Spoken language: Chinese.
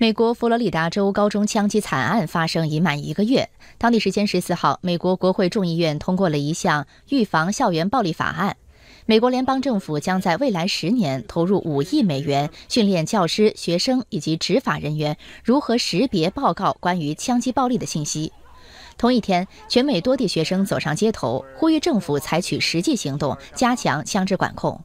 美国佛罗里达州高中枪击惨案发生已满一个月。当地时间十四号，美国国会众议院通过了一项预防校园暴力法案。美国联邦政府将在未来十年投入五亿美元，训练教师、学生以及执法人员如何识别、报告关于枪击暴力的信息。同一天，全美多地学生走上街头，呼吁政府采取实际行动，加强枪支管控。